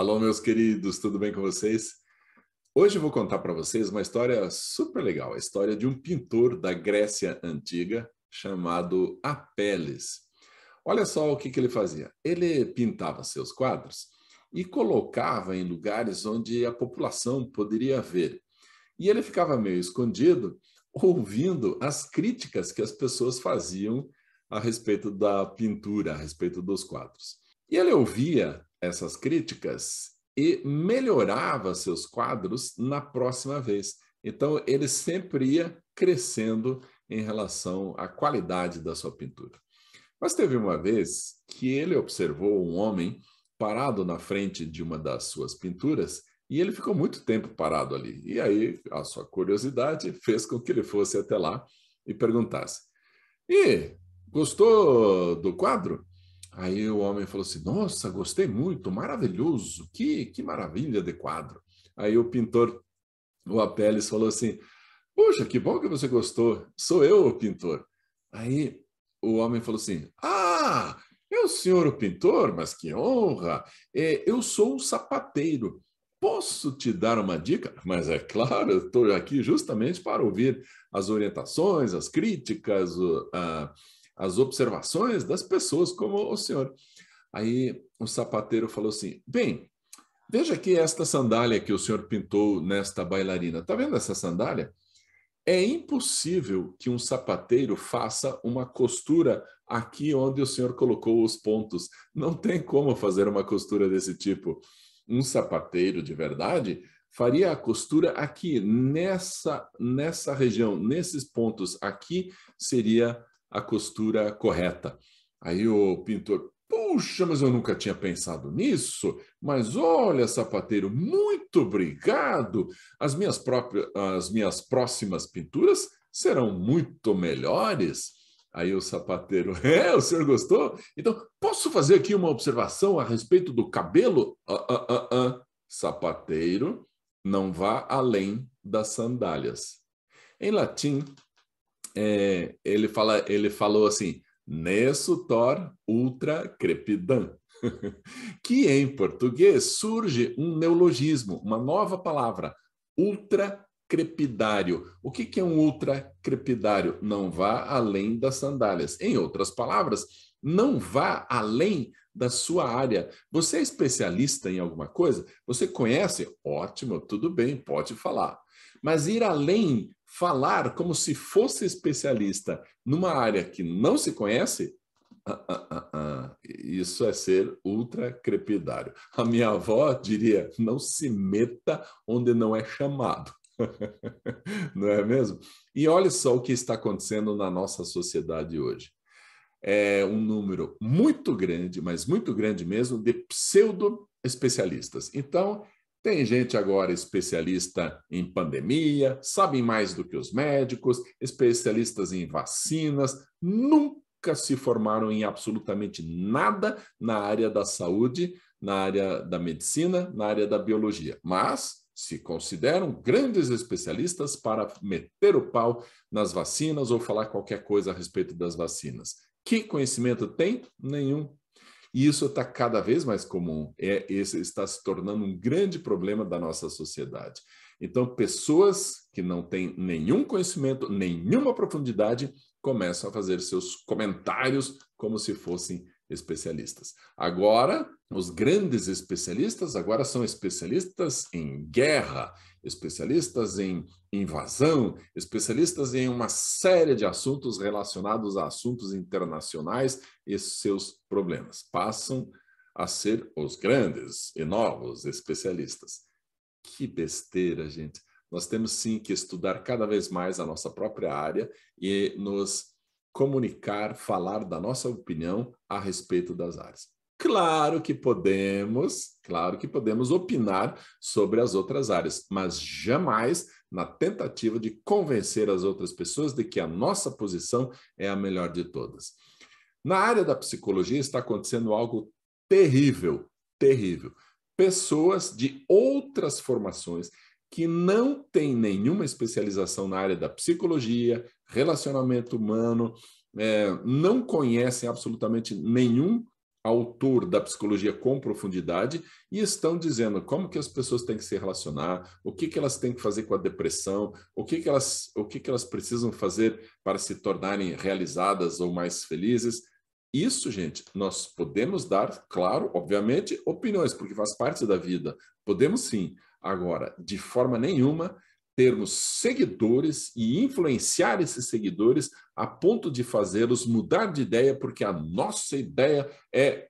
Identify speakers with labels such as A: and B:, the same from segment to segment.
A: Alô, meus queridos, tudo bem com vocês? Hoje eu vou contar para vocês uma história super legal, a história de um pintor da Grécia Antiga chamado Apeles. Olha só o que, que ele fazia. Ele pintava seus quadros e colocava em lugares onde a população poderia ver. E ele ficava meio escondido, ouvindo as críticas que as pessoas faziam a respeito da pintura, a respeito dos quadros. E ele ouvia essas críticas e melhorava seus quadros na próxima vez. Então, ele sempre ia crescendo em relação à qualidade da sua pintura. Mas teve uma vez que ele observou um homem parado na frente de uma das suas pinturas e ele ficou muito tempo parado ali. E aí, a sua curiosidade fez com que ele fosse até lá e perguntasse: E gostou do quadro? Aí o homem falou assim: Nossa, gostei muito, maravilhoso, que, que maravilha de quadro. Aí o pintor, o Apeles, falou assim: Poxa, que bom que você gostou, sou eu o pintor. Aí o homem falou assim: Ah, é o senhor o pintor, mas que honra, é, eu sou um sapateiro. Posso te dar uma dica? Mas é claro, estou aqui justamente para ouvir as orientações, as críticas, o, a as observações das pessoas como o senhor. Aí o sapateiro falou assim: Bem, veja aqui esta sandália que o senhor pintou nesta bailarina. Tá vendo essa sandália? É impossível que um sapateiro faça uma costura aqui onde o senhor colocou os pontos. Não tem como fazer uma costura desse tipo. Um sapateiro de verdade faria a costura aqui nessa nessa região, nesses pontos aqui seria a costura correta. Aí o pintor, puxa, mas eu nunca tinha pensado nisso. Mas olha, sapateiro, muito obrigado. As minhas, próprias, as minhas próximas pinturas serão muito melhores. Aí o sapateiro, é, o senhor gostou? Então, posso fazer aqui uma observação a respeito do cabelo? Uh, uh, uh, sapateiro, não vá além das sandálias. Em latim, é, ele, fala, ele falou assim, Thor ultra crepidan, que em português surge um neologismo, uma nova palavra, ultra crepidário. O que, que é um ultra crepidário? Não vá além das sandálias. Em outras palavras, não vá além da sua área. Você é especialista em alguma coisa? Você conhece? Ótimo, tudo bem, pode falar. Mas ir além falar como se fosse especialista numa área que não se conhece, ah, ah, ah, ah, isso é ser ultra crepidário. A minha avó diria: não se meta onde não é chamado. não é mesmo? E olha só o que está acontecendo na nossa sociedade hoje. É um número muito grande, mas muito grande mesmo, de pseudo especialistas. Então, tem gente agora especialista em pandemia, sabem mais do que os médicos, especialistas em vacinas, nunca se formaram em absolutamente nada na área da saúde, na área da medicina, na área da biologia, mas se consideram grandes especialistas para meter o pau nas vacinas ou falar qualquer coisa a respeito das vacinas. Que conhecimento tem? Nenhum. E isso está cada vez mais comum. É, esse está se tornando um grande problema da nossa sociedade. Então, pessoas que não têm nenhum conhecimento, nenhuma profundidade, começam a fazer seus comentários como se fossem especialistas. Agora, os grandes especialistas agora são especialistas em guerra, especialistas em invasão, especialistas em uma série de assuntos relacionados a assuntos internacionais e seus problemas. Passam a ser os grandes e novos especialistas. Que besteira, gente. Nós temos sim que estudar cada vez mais a nossa própria área e nos comunicar, falar da nossa opinião a respeito das áreas. Claro que podemos, claro que podemos opinar sobre as outras áreas, mas jamais na tentativa de convencer as outras pessoas de que a nossa posição é a melhor de todas. Na área da psicologia está acontecendo algo terrível, terrível. Pessoas de outras formações, que não tem nenhuma especialização na área da psicologia, relacionamento humano, é, não conhecem absolutamente nenhum autor da psicologia com profundidade e estão dizendo como que as pessoas têm que se relacionar, o que, que elas têm que fazer com a depressão, o que, que elas o que, que elas precisam fazer para se tornarem realizadas ou mais felizes. Isso, gente, nós podemos dar, claro, obviamente, opiniões, porque faz parte da vida. Podemos sim, Agora, de forma nenhuma, termos seguidores e influenciar esses seguidores a ponto de fazê-los mudar de ideia, porque a nossa ideia é,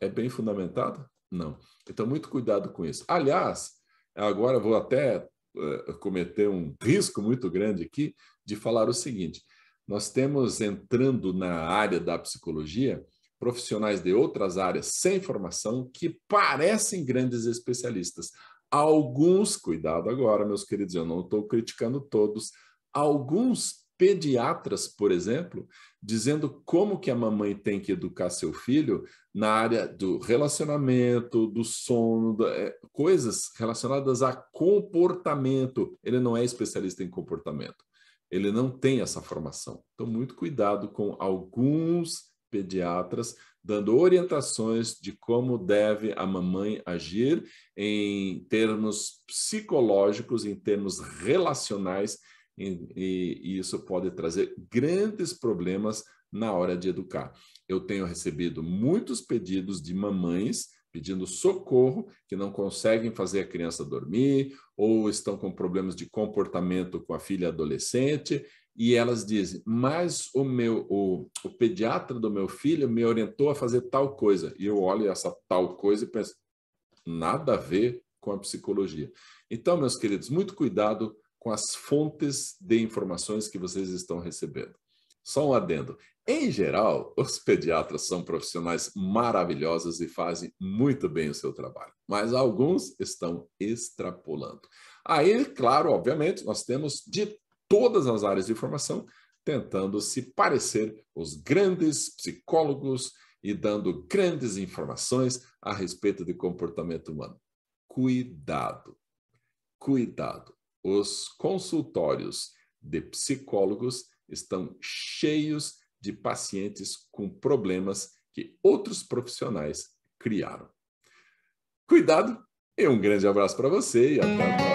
A: é bem fundamentada? Não. Então, muito cuidado com isso. Aliás, agora vou até uh, cometer um risco muito grande aqui de falar o seguinte: nós temos entrando na área da psicologia profissionais de outras áreas sem formação que parecem grandes especialistas, Alguns, cuidado agora, meus queridos, eu não estou criticando todos, alguns pediatras, por exemplo, dizendo como que a mamãe tem que educar seu filho na área do relacionamento, do sono, da, é, coisas relacionadas a comportamento. Ele não é especialista em comportamento. Ele não tem essa formação. Então, muito cuidado com alguns pediatras dando orientações de como deve a mamãe agir em termos psicológicos, em termos relacionais, e, e, e isso pode trazer grandes problemas na hora de educar. Eu tenho recebido muitos pedidos de mamães pedindo socorro, que não conseguem fazer a criança dormir, ou estão com problemas de comportamento com a filha adolescente, e elas dizem, mas o meu o, o, pediatra do meu filho me orientou a fazer tal coisa. E eu olho essa tal coisa e penso, nada a ver com a psicologia. Então, meus queridos, muito cuidado com as fontes de informações que vocês estão recebendo. Só um adendo. Em geral, os pediatras são profissionais maravilhosos e fazem muito bem o seu trabalho, mas alguns estão extrapolando. Aí, claro, obviamente, nós temos de todas as áreas de formação, tentando se parecer os grandes psicólogos e dando grandes informações a respeito de comportamento humano. Cuidado, cuidado. Os consultórios de psicólogos estão cheios de pacientes com problemas que outros profissionais criaram. Cuidado e um grande abraço para você e até a